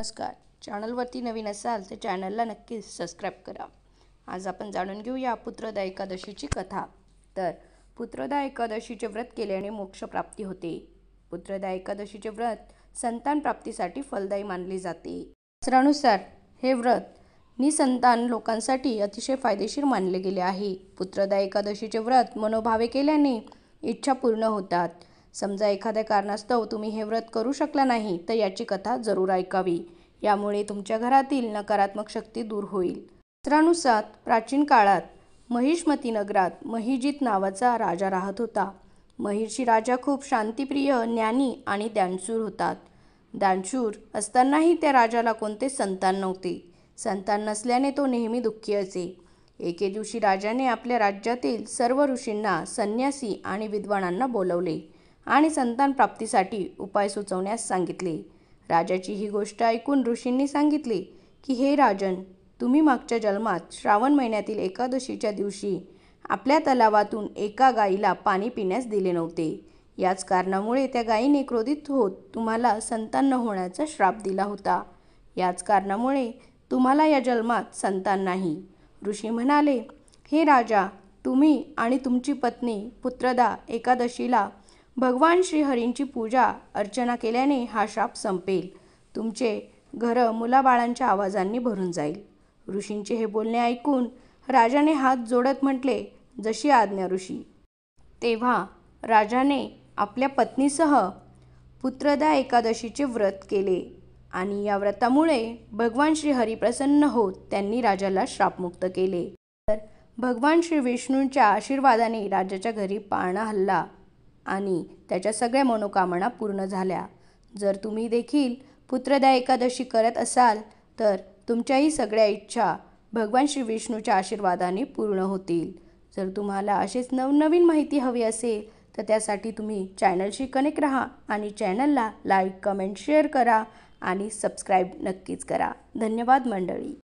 नमस्कार चॅनलवरती नवीन असाल तर चॅनलला नक्कीच सबस्क्राईब करा आज आपण जाणून घेऊया पुत्रदा एकादशीची कथा तर पुत्रदा एकादशीचे व्रत केल्याने मोक्षप्राप्ती होते पुत्रदा एकादशीचे व्रत संतान प्राप्तीसाठी फलदायी मानले जाते शास्त्रानुसार हे व्रत निसंतान लोकांसाठी अतिशय फायदेशीर मानले गेले आहे पुत्रदा एकादशीचे व्रत मनोभावे केल्याने इच्छा पूर्ण होतात समजा एखाद्या कारणास्तव तुम्ही हे व्रत करू शकला नाही तर याची कथा जरूर ऐकावी यामुळे तुमच्या घरातील नकारात्मक शक्ती दूर होईल शास्त्रानुसार प्राचीन काळात महिष्मती नगरात महिजित नावाचा राजा राहत होता महिर्षी राजा खूप शांतिप्रिय ज्ञानी आणि दानशूर होतात दानशूर असतानाही त्या राजाला कोणते संतान नव्हते संतान नसल्याने तो नेहमी दुःखी असे एके दिवशी राजाने आपल्या राज्यातील सर्व ऋषींना संन्यासी आणि विद्वानांना बोलवले आणि संतान प्राप्तीसाठी उपाय सुचवण्यास सांगितले राजाची ही गोष्ट ऐकून ऋषींनी सांगितले की हे राजन तुम्ही मागच्या जन्मात श्रावण महिन्यातील एकादशीच्या दिवशी आपल्या तलावातून एका गाईला पाणी पिण्यास दिले नव्हते याच कारणामुळे त्या गायीने क्रोधित होत तुम्हाला संतान न होण्याचा श्राप दिला होता याच कारणामुळे तुम्हाला या जन्मात संतान नाही ऋषी म्हणाले हे राजा तुम्ही आणि तुमची पत्नी पुत्रदा एकादशीला भगवान हरींची पूजा अर्चना केल्याने हा शाप संपेल तुमचे घरं मुलाबाळांच्या आवाजांनी भरून जाईल ऋषींचे हे बोलणे ऐकून राजाने हात जोडत म्हटले जशी आज्ञा ऋषी तेव्हा राजाने आपल्या पत्नीसह पुत्रदा एकादशीचे व्रत केले आणि या व्रतामुळे भगवान श्री हरी प्रसन्न होत त्यांनी राजाला श्रापमुक्त केले तर भगवान श्री विष्णूंच्या आशीर्वादाने राजाच्या घरी पाळणा हल्ला आणि त्याच्या सगळ्या मनोकामना पूर्ण झाल्या जर तुम्ही देखील पुत्रदा एकादशी करत असाल तर तुमच्याही सगळ्या इच्छा भगवान श्री विष्णूच्या आशीर्वादाने पूर्ण होतील जर तुम्हाला असेच नवनवीन माहिती हवी असेल तर त्यासाठी तुम्ही चॅनलशी कनेक्ट राहा आणि चॅनलला लाईक कमेंट शेअर करा आणि सबस्क्राईब नक्कीच करा धन्यवाद मंडळी